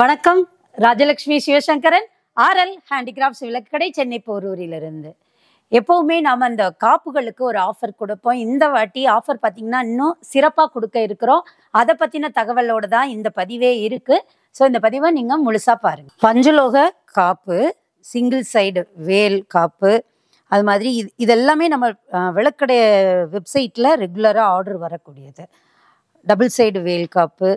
வணக்கம் Rajalakshmi Sivasankaran RL handicrafts விளக்கடை சென்னை போரூரிலிருந்து எப்போவுமே நாம் அந்த காப்புகளுக்கு ஒரு ஆஃபர் கொடுப்போம் இந்த வாட்டி ஆஃபர் பார்த்தீங்கன்னா இன்னும் சிறப்பாக கொடுக்க இருக்கிறோம் அதை பற்றின தகவலோடு தான் இந்த பதிவே இருக்குது ஸோ இந்த பதிவை நீங்கள் முழுசாக பாருங்கள் பஞ்சலோக காப்பு சிங்கிள் சைடு வேல் காப்பு அது மாதிரி இது இதெல்லாமே நம்ம விளக்கடை வெப்சைட்டில் ரெகுலராக ஆர்டர் வரக்கூடியது டபுள் சைடு வேல் காப்பு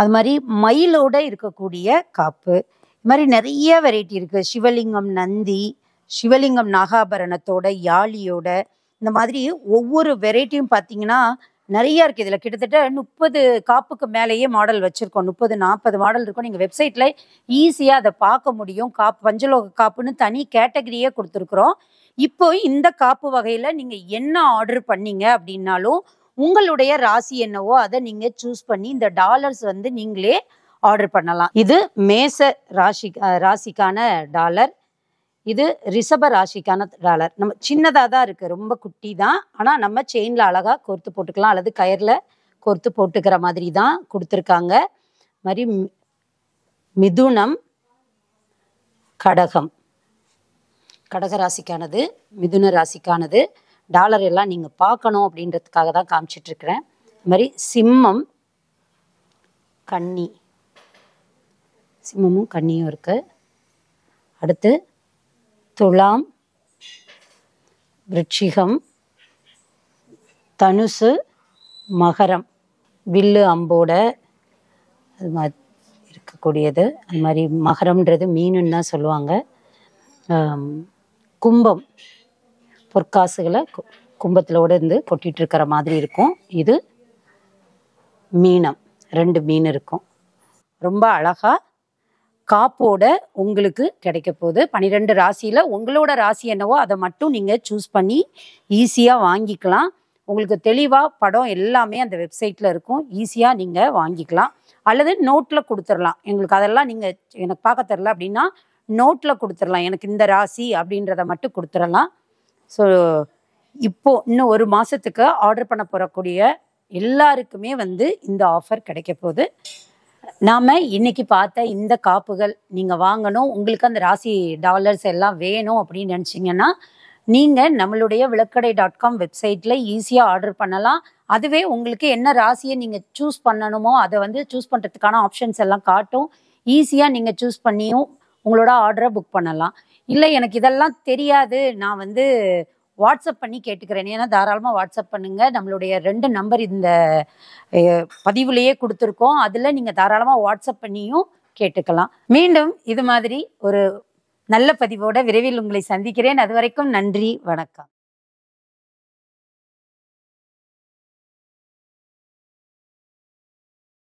அது மாதிரி மயிலோட இருக்கக்கூடிய காப்பு இது மாதிரி நிறைய வெரைட்டி இருக்குது சிவலிங்கம் நந்தி சிவலிங்கம் நாகாபரணத்தோட யாழியோட இந்த மாதிரி ஒவ்வொரு வெரைட்டியும் பார்த்தீங்கன்னா நிறையா இருக்குது இதில் கிட்டத்தட்ட முப்பது காப்புக்கு மேலேயே மாடல் வச்சுருக்கோம் முப்பது நாற்பது மாடல் இருக்கும் நீங்கள் வெப்சைட்டில் ஈஸியாக அதை பார்க்க முடியும் காப்பு பஞ்சலோக காப்புன்னு தனி கேட்டகரியே கொடுத்துருக்குறோம் இப்போ இந்த காப்பு வகையில் நீங்கள் என்ன ஆர்டர் பண்ணீங்க அப்படின்னாலும் உங்களுடைய ராசி என்னவோ அதை நீங்க சூஸ் பண்ணி இந்த டாலர்ஸ் வந்து நீங்களே ஆர்டர் பண்ணலாம் இது மேச ராசி ராசிக்கான டாலர் இது ரிஷப ராசிக்கான டாலர் நம்ம சின்னதாக தான் இருக்குது ரொம்ப குட்டி தான் ஆனால் நம்ம செயினில் அழகாக கோர்த்து போட்டுக்கலாம் அல்லது கயரில் கோர்த்து போட்டுக்கிற மாதிரி தான் கொடுத்துருக்காங்க மாதிரி மிதுனம் கடகம் கடக ராசிக்கானது மிதுன ராசிக்கானது டாலர் எல்லாம் நீங்கள் பார்க்கணும் அப்படின்றதுக்காக தான் காமிச்சிட்ருக்கிறேன் இது மாதிரி சிம்மம் கன்னி சிம்மமும் கன்னியும் இருக்குது அடுத்து துலாம் விருட்சிகம் தனுசு மகரம் வில்லு அம்போட அது மாதிரி இருக்கக்கூடியது அது மாதிரி மகரம்ன்றது மீனுன்னு தான் சொல்லுவாங்க கும்பம் பொற்காசுகளை கும்பத்தில் இருந்து கொட்டிகிட்டு இருக்கிற மாதிரி இருக்கும் இது மீனம் ரெண்டு மீன் இருக்கும் ரொம்ப அழகாக காப்போட உங்களுக்கு கிடைக்க போகுது பன்னிரெண்டு ராசியில் உங்களோட ராசி என்னவோ அதை மட்டும் நீங்கள் சூஸ் பண்ணி ஈஸியாக வாங்கிக்கலாம் உங்களுக்கு தெளிவாக படம் எல்லாமே அந்த வெப்சைட்டில் இருக்கும் ஈஸியாக நீங்கள் வாங்கிக்கலாம் அல்லது நோட்டில் கொடுத்துடலாம் எங்களுக்கு அதெல்லாம் நீங்கள் எனக்கு பார்க்க தெரில அப்படின்னா நோட்டில் கொடுத்துடலாம் எனக்கு இந்த ராசி அப்படின்றத மட்டும் கொடுத்துடலாம் ஸோ இப்போது இன்னும் ஒரு மாதத்துக்கு ஆர்டர் பண்ண போகக்கூடிய எல்லாருக்குமே வந்து இந்த ஆஃபர் கிடைக்க போகுது நாம் இன்றைக்கி பார்த்த இந்த காப்புகள் நீங்கள் வாங்கணும் உங்களுக்கு அந்த ராசி டாலர்ஸ் எல்லாம் வேணும் அப்படின்னு நினச்சிங்கன்னா நீங்கள் நம்மளுடைய விளக்கடை டாட் காம் வெப்சைட்டில் ஈஸியாக ஆர்டர் பண்ணலாம் அதுவே உங்களுக்கு என்ன ராசியை நீங்கள் சூஸ் பண்ணணுமோ அதை வந்து சூஸ் பண்ணுறதுக்கான ஆப்ஷன்ஸ் எல்லாம் காட்டும் ஈஸியாக நீங்கள் சூஸ் பண்ணியும் உங்களோட ஆர்டரை புக் பண்ணலாம் இல்லை எனக்கு இதெல்லாம் தெரியாது நான் வந்து வாட்ஸ்அப் பண்ணி கேட்டுக்கிறேன் ஏன்னா தாராளமாக வாட்ஸ்அப் பண்ணுங்கள் நம்மளுடைய ரெண்டு நம்பர் இந்த பதிவுலேயே கொடுத்துருக்கோம் அதில் நீங்கள் தாராளமாக வாட்ஸ்அப் பண்ணியும் கேட்டுக்கலாம் மீண்டும் இது மாதிரி ஒரு நல்ல பதிவோட விரைவில் உங்களை சந்திக்கிறேன் அது வரைக்கும் நன்றி வணக்கம்